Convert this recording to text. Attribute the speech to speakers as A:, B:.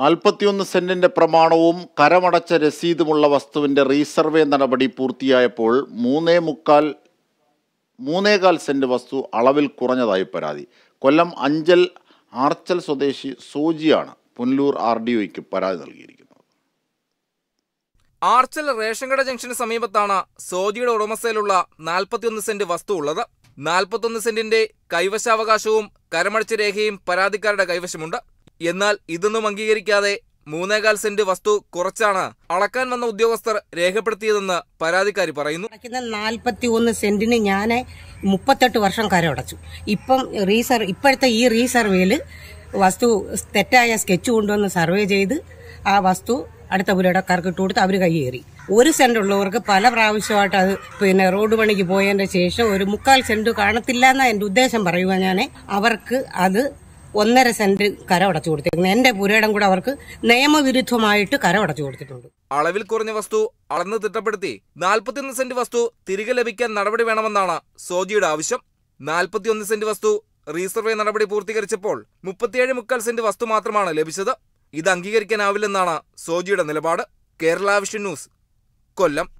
A: നാൽപ്പത്തിയൊന്ന് സെന്റിന്റെ പ്രമാണവും കരമടച്ച രസീതുമുള്ള വസ്തുവിന്റെ റീസർവേ നടപടി പൂർത്തിയായപ്പോൾ മൂന്നേ മുക്കാൽ മൂന്നേകാൽ സെന്റ് വസ്തു അളവിൽ കുറഞ്ഞതായി പരാതി കൊല്ലം അഞ്ചൽ ആർച്ചൽ സ്വദേശി സോജിയാണ് പുനലൂർ ആർ ഡി ഒക്ക് പരാതി നൽകിയിരിക്കുന്നത്
B: ആർച്ചൽ കട ജംഗ്ഷന് സമീപത്താണ് സോജിയുടെ ഉടമസ്ഥയിലുള്ള നാൽപ്പത്തിയൊന്ന് സെന്റ് വസ്തു ഉള്ളത് നാൽപ്പത്തൊന്ന് സെന്റിന്റെ കൈവശാവകാശവും കരമടച്ച രേഖയും പരാതിക്കാരുടെ കൈവശമുണ്ട് എന്നാൽ ഇതൊന്നും അംഗീകരിക്കാതെ മൂന്നേകാൽ സെന്റ് വസ്തു കുറച്ചാണ് അളക്കാൻ വന്ന ഉദ്യോഗസ്ഥർ രേഖപ്പെടുത്തിയതെന്ന് പരാതിക്കാരി പറയുന്നു
C: നാൽപ്പത്തി ഒന്ന് സെന്റിന് ഞാൻ മുപ്പത്തെട്ട് വർഷം കരമടച്ചു ഇപ്പം റീസർവ് ഇപ്പോഴത്തെ ഈ റീസർവേയില് വസ്തു തെറ്റായ സ്കെച്ച് കൊണ്ടുവന്ന് സർവേ ചെയ്ത് ആ വസ്തു അടുത്ത പുരടക്കാർക്ക് ഇട്ട് കൊടുത്ത് അവർ കൈയേറി ഒരു സെന്റ് ഉള്ളവർക്ക് പല പ്രാവശ്യമായിട്ട് അത് പിന്നെ റോഡ് പണിക്ക് പോയതിന്റെ ശേഷം ഒരു മുക്കാൽ സെന്റ് കാണത്തില്ല എന്നാ എന്റെ ഉദ്ദേശം പറയുക ഞാൻ അവർക്ക് അത് ഒന്നര സെന്റ് കരമടച്ചു കൊടുത്തിരിക്കുന്നത് എന്റെ പുരയിടം കൂടെ അവർക്ക് നിയമവിരുദ്ധമായിട്ട് കരമടച്ചു കൊടുത്തിട്ടുണ്ട്
B: അളവിൽ കുറഞ്ഞ വസ്തു അളന്ന് തിട്ടപ്പെടുത്തി നാൽപ്പത്തിയൊന്ന് സെന്റ് വസ്തു തിരികെ ലഭിക്കാൻ നടപടി വേണമെന്നാണ് സോജിയുടെ ആവശ്യം നാൽപ്പത്തിയൊന്ന് സെന്റ് വസ്തു റീസർവേ നടപടി പൂർത്തീകരിച്ചപ്പോൾ മുപ്പത്തിയേഴ് മുക്കാൽ സെന്റ് വസ്തു മാത്രമാണ് ലഭിച്ചത് ഇത് അംഗീകരിക്കാനാവില്ലെന്നാണ് സോജിയുടെ നിലപാട് കേരള വിഷൻ ന്യൂസ് കൊല്ലം